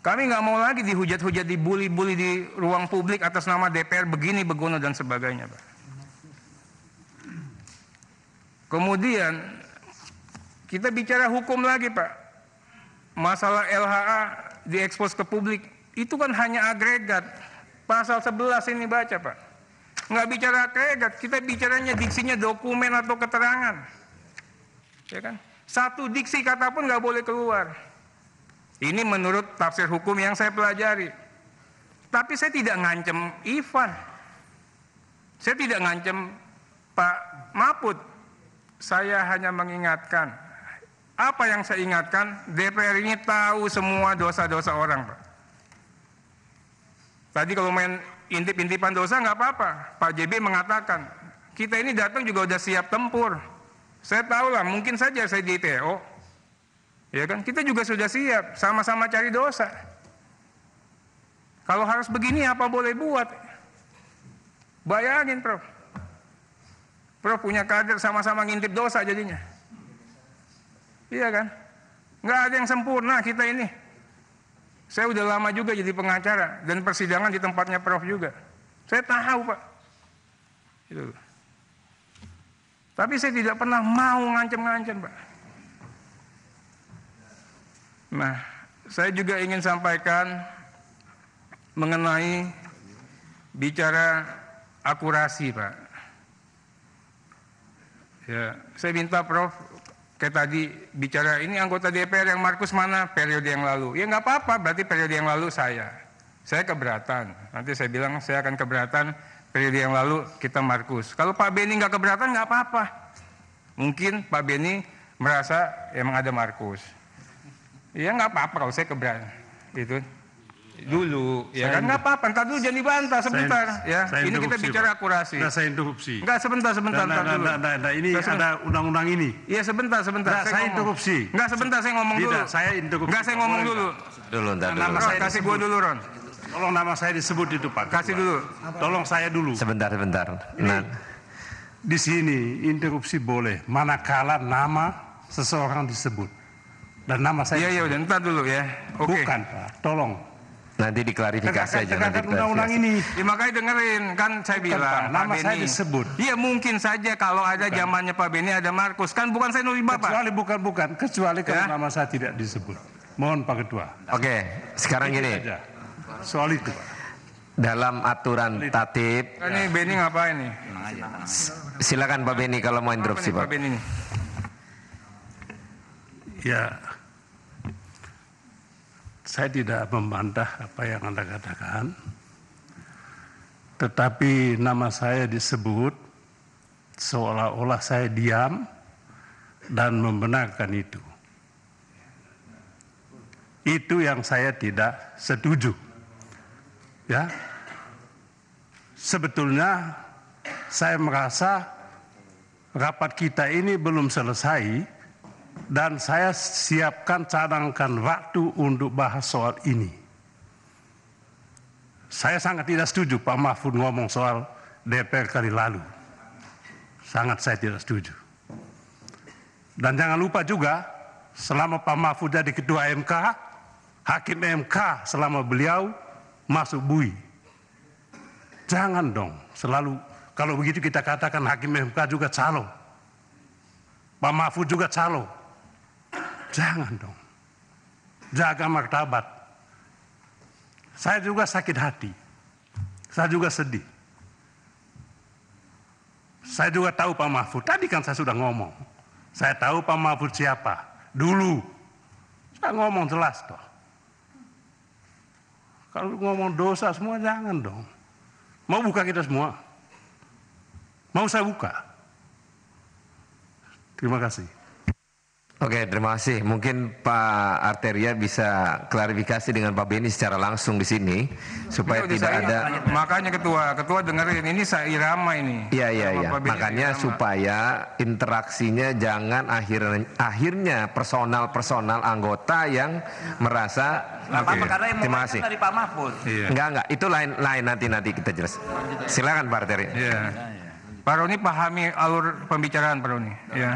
Kami nggak mau lagi dihujat-hujat, dibully-bully di ruang publik atas nama DPR begini, begono dan sebagainya, Pak. Kemudian kita bicara hukum lagi, Pak. Masalah LHA diekspos ke publik itu kan hanya agregat. Pasal 11 ini baca, Pak. Nggak bicara agregat, kita bicaranya diksinya dokumen atau keterangan. Ya kan? Satu diksi kata pun nggak boleh keluar. Ini menurut tafsir hukum yang saya pelajari. Tapi saya tidak ngancem Ivan. Saya tidak ngancem Pak Maput. Saya hanya mengingatkan. Apa yang saya ingatkan, DPR ini tahu semua dosa-dosa orang, Pak. Tadi kalau main intip-intipan dosa nggak apa-apa. Pak JB mengatakan, kita ini datang juga udah siap tempur. Saya tahu lah, mungkin saja saya di TO, Ya kan? Kita juga sudah siap, sama-sama cari dosa. Kalau harus begini apa boleh buat? Bayangin, Prof. Prof punya kader sama-sama ngintip dosa jadinya. Iya kan? Nggak ada yang sempurna kita ini. Saya udah lama juga jadi pengacara dan persidangan di tempatnya Prof juga. Saya tahu, Pak. Itu. Tapi saya tidak pernah mau ngancam-ngancam, Pak. Nah, saya juga ingin sampaikan mengenai bicara akurasi, Pak. Ya, saya minta Prof kayak tadi bicara ini anggota DPR yang Markus mana periode yang lalu. Ya nggak apa-apa, berarti periode yang lalu saya. Saya keberatan. Nanti saya bilang saya akan keberatan periode yang lalu kita Markus. Kalau Pak Beni nggak keberatan nggak apa-apa. Mungkin Pak Beni merasa emang ada Markus. Iya nggak apa-apa kalau saya keberatan itu dulu ya kan nggak apa-apa ntar dulu jangan dibantah sebentar ya ini kita bicara akurasi nggak saya interupsi nggak sebentar sebentar nggak, dulu nggak, ini ada undang-undang ini iya sebentar sebentar nggak, saya, interupsi nggak sebentar saya ngomong Tidak, dulu saya interupsi nggak saya ngomong dulu dulu ntar dulu saya kasih gua dulu Ron tolong nama saya disebut itu Pak kasih dulu tolong saya dulu sebentar sebentar nah di sini interupsi boleh manakala nama seseorang disebut dan nama saya. Iya, iya, udah entar dulu ya. Oke. Okay. Bukan, Pak. Tolong. Nanti diklarifikasi aja. Nanti undang-undang ini. Ya, makanya dengerin, kan saya bukan, bilang. Pak. Nama Pak saya disebut. Iya, mungkin saja kalau ada zamannya Pak Beni ada Markus. Kan bukan saya nulis Bapak. Kecuali bukan, bukan. Kecuali kalau ya? nama saya tidak disebut. Mohon Pak Ketua. Oke, okay. sekarang Ini gini. Soal itu, Pak. Dalam aturan tatib. Kan ini Beni ngapain nih? Silakan Pak Beni kalau mau interupsi Pak. Pak Beni Ya, saya tidak membantah apa yang Anda katakan, tetapi nama saya disebut seolah-olah saya diam dan membenarkan itu. Itu yang saya tidak setuju. Ya. Sebetulnya saya merasa rapat kita ini belum selesai dan saya siapkan cadangkan waktu untuk bahas soal ini. Saya sangat tidak setuju Pak Mahfud ngomong soal DPR kali lalu. Sangat saya tidak setuju. Dan jangan lupa juga, selama Pak Mahfud jadi Ketua MK, Hakim MK selama beliau masuk bui. Jangan dong, selalu kalau begitu kita katakan Hakim MK juga calo. Pak Mahfud juga calo. Jangan dong. Jaga martabat. Saya juga sakit hati. Saya juga sedih. Saya juga tahu Pak Mahfud. Tadi kan saya sudah ngomong. Saya tahu Pak Mahfud siapa. Dulu. Saya ngomong jelas toh. Kalau ngomong dosa semua jangan dong. Mau buka kita semua? Mau saya buka? Terima kasih. Oke, terima kasih. Mungkin Pak Arteria bisa klarifikasi dengan Pak Beni secara langsung di sini supaya iya, tidak ada makanya ketua, ketua dengerin ini saya irama ini. Iya, iya, iya. Makanya irama. supaya interaksinya jangan akhir akhirnya personal-personal anggota yang merasa Nah, okay. yang Terima kasih. dari Pak Mahfud. Iya. Enggak, enggak. Itu lain lain nanti nanti kita jelas. Silakan Pak Arteria. Iya. Pak Roni pahami alur pembicaraan Pak Roni. Ya.